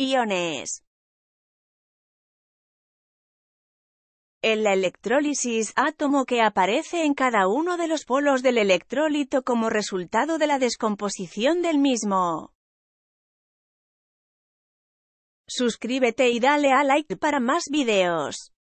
iones. En la electrólisis, átomo que aparece en cada uno de los polos del electrólito como resultado de la descomposición del mismo. Suscríbete y dale a like para más videos.